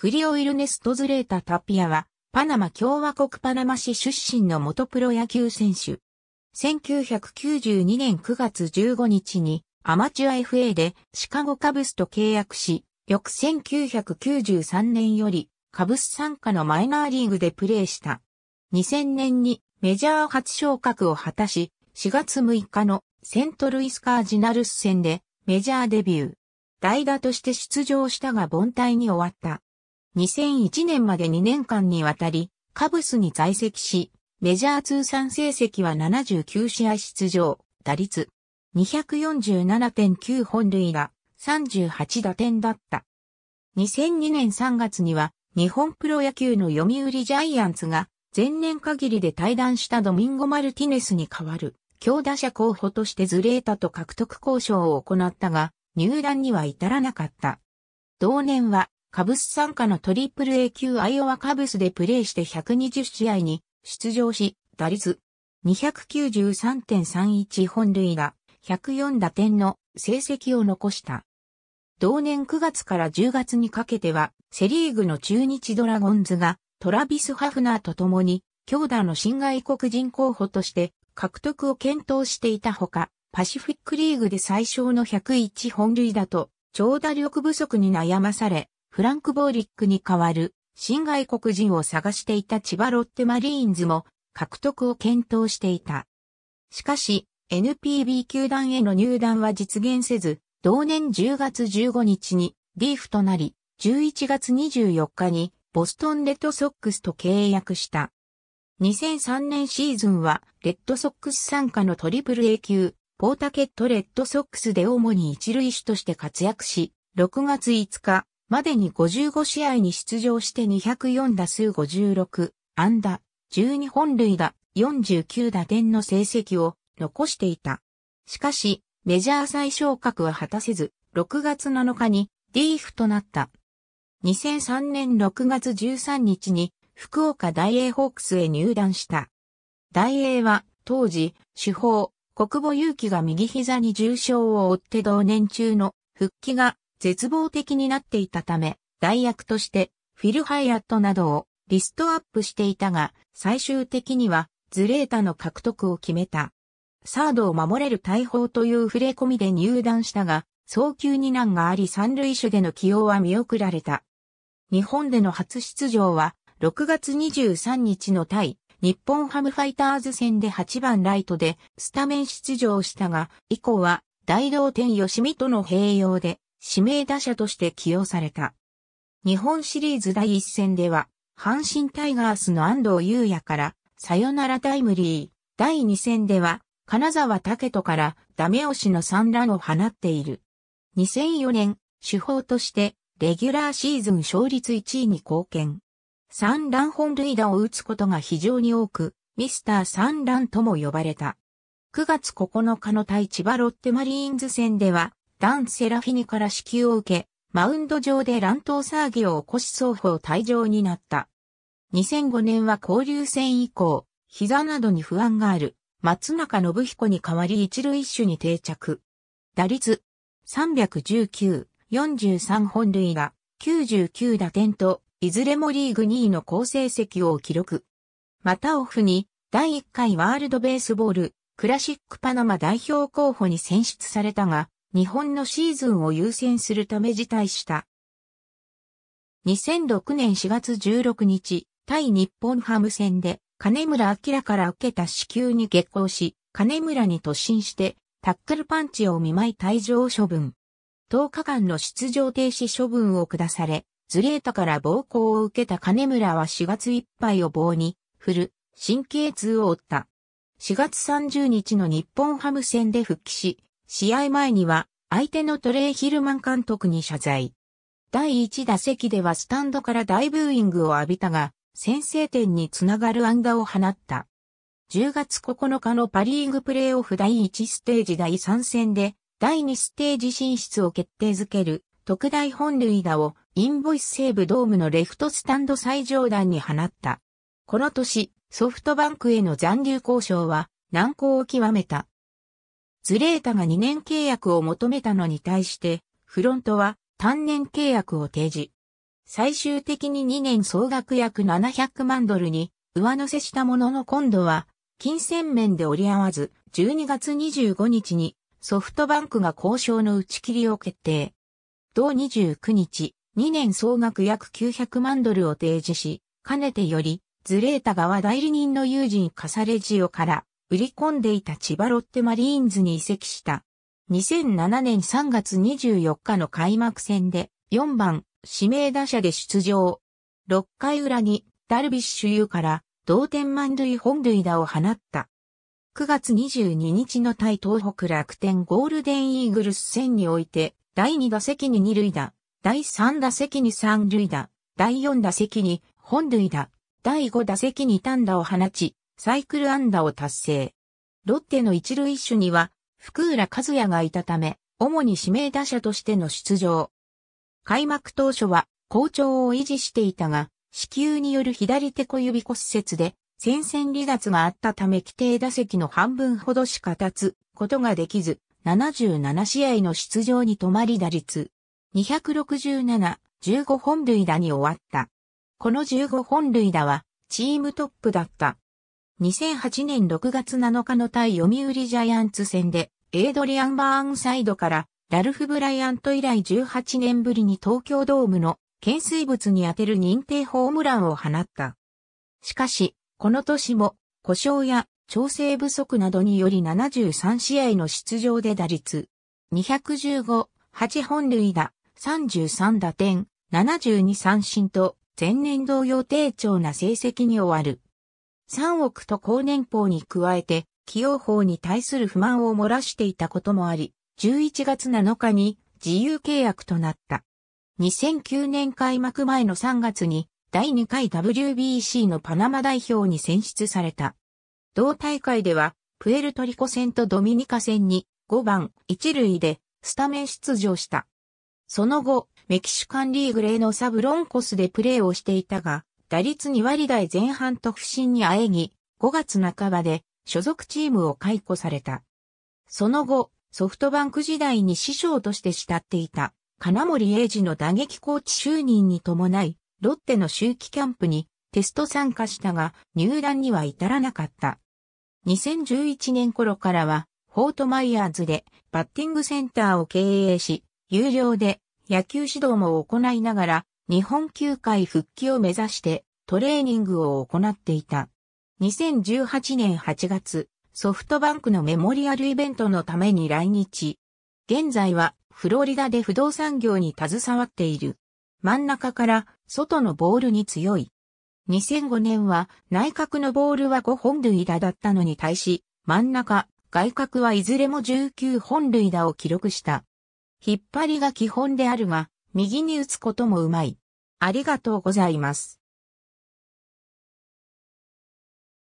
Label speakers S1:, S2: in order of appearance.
S1: フリオ・イルネスト・ズレータ・タピアは、パナマ共和国パナマ市出身の元プロ野球選手。1992年9月15日にアマチュア FA でシカゴカブスと契約し、翌1993年よりカブス参加のマイナーリーグでプレーした。2000年にメジャー初昇格を果たし、4月6日のセントルイスカージナルス戦でメジャーデビュー。代打として出場したが凡退に終わった。2001年まで2年間にわたり、カブスに在籍し、メジャー通算成績は79試合出場、打率247.9本塁打、38打点だった。2002年3月には、日本プロ野球の読売ジャイアンツが、前年限りで退団したドミンゴ・マルティネスに代わる、強打者候補としてズレータと獲得交渉を行ったが、入団には至らなかった。同年は、カブス参加のトリプル A 級アイオワカブスでプレーして120試合に出場し、打率293.31本塁打、104打点の成績を残した。同年9月から10月にかけては、セリーグの中日ドラゴンズがトラビス・ハフナーと共に、強打の新外国人候補として獲得を検討していたほか、パシフィックリーグで最小の101本塁打と、長打力不足に悩まされ、フランク・ボーリックに代わる新外国人を探していた千葉ロッテマリーンズも獲得を検討していた。しかし、NPB 球団への入団は実現せず、同年10月15日にリーフとなり、11月24日にボストンレッドソックスと契約した。2003年シーズンはレッドソックス参加のトリプル A 級、ポータケットレッドソックスで主に一塁手として活躍し、6月5日、までに55試合に出場して204打数56、安打、12本塁打、49打点の成績を残していた。しかし、メジャー最昇格は果たせず、6月7日にディーフとなった。2003年6月13日に福岡大英ホークスへ入団した。大英は当時、主砲、国母祐気が右膝に重傷を負って同年中の復帰が絶望的になっていたため、代役としてフィル・ハイアットなどをリストアップしていたが、最終的にはズレータの獲得を決めた。サードを守れる大砲という触れ込みで入団したが、早急に難があり三塁手での起用は見送られた。日本での初出場は6月23日の対日本ハムファイターズ戦で8番ライトでスタメン出場したが、以降は大同点吉見との併用で指名打者として起用された。日本シリーズ第1戦では、阪神タイガースの安藤優也から、サヨナラタイムリー。第2戦では、金沢武人からダメ押しの三乱を放っている。2004年、手法として、レギュラーシーズン勝率1位に貢献。三乱本塁打を打つことが非常に多く、ミスター三乱とも呼ばれた。9月9日の対千葉ロッテマリーンズ戦では、ダン・セラフィニから支給を受け、マウンド上で乱闘騒ぎを起こし双方退場になった。2005年は交流戦以降、膝などに不安がある、松中信彦に代わり一塁一手に定着。打率319、43本塁打、99打点と、いずれもリーグ2位の好成績を記録。またオフに、第1回ワールドベースボール、クラシックパナマ代表候補に選出されたが、日本のシーズンを優先するため辞退した。2006年4月16日、対日本ハム戦で、金村明から受けた支給に激行し、金村に突進して、タックルパンチを見舞い退場処分。10日間の出場停止処分を下され、ズレータから暴行を受けた金村は4月いっぱいを棒に、振る、神経痛を負った。4月30日の日本ハム戦で復帰し、試合前には相手のトレイ・ヒルマン監督に謝罪。第1打席ではスタンドから大ブーイングを浴びたが、先制点につながる安打を放った。10月9日のパリーグプレーオフ第1ステージ第3戦で、第2ステージ進出を決定づける特大本塁打をインボイス西部ドームのレフトスタンド最上段に放った。この年、ソフトバンクへの残留交渉は難航を極めた。ズレータが2年契約を求めたのに対して、フロントは単年契約を提示。最終的に2年総額約700万ドルに上乗せしたものの今度は、金銭面で折り合わず、12月25日にソフトバンクが交渉の打ち切りを決定。同29日、2年総額約900万ドルを提示し、かねてより、ズレータ側代理人の友人カサレジオから、売り込んでいた千葉ロッテマリーンズに移籍した。2007年3月24日の開幕戦で4番指名打者で出場。6回裏にダルビッシュ有から同点満塁本塁打を放った。9月22日の対東北楽天ゴールデンイーグルス戦において、第2打席に2塁打、第3打席に3塁打、第4打席に本塁打、第5打席に単打を放ち、サイクル安打を達成。ロッテの一塁手には、福浦和也がいたため、主に指名打者としての出場。開幕当初は、好調を維持していたが、死球による左手小指骨折で、戦線離脱があったため規定打席の半分ほどしか立つことができず、77試合の出場に止まり打率。267、15本塁打に終わった。この15本塁打は、チームトップだった。2008年6月7日の対読売ジャイアンツ戦で、エイドリアン・バーンサイドから、ラルフ・ブライアント以来18年ぶりに東京ドームの懸垂物に当てる認定ホームランを放った。しかし、この年も、故障や調整不足などにより73試合の出場で打率、215、8本塁打、33打点、72三振と、前年同様低調な成績に終わる。3億と高年俸に加えて、起用法に対する不満を漏らしていたこともあり、11月7日に自由契約となった。2009年開幕前の3月に第2回 WBC のパナマ代表に選出された。同大会ではプエルトリコ戦とドミニカ戦に5番1塁でスタメン出場した。その後、メキシカンリーグ例のサブロンコスでプレーをしていたが、打率2割台前半と不振にあえぎ、5月半ばで所属チームを解雇された。その後、ソフトバンク時代に師匠として慕っていた金森英二の打撃コーチ就任に伴い、ロッテの周期キャンプにテスト参加したが入団には至らなかった。2011年頃からは、フォートマイヤーズでバッティングセンターを経営し、有料で野球指導も行いながら日本球界復帰を目指してトレーニングを行っていた。2018年8月、ソフトバンクのメモリアルイベントのために来日。現在はフロリダで不動産業に携わっている。真ん中から外のボールに強い。2005年は内角のボールは5本塁打だったのに対し、真ん中、外角はいずれも19本塁打を記録した。引っ張りが基本であるが、右に打つこともうまい。ありがとうございます。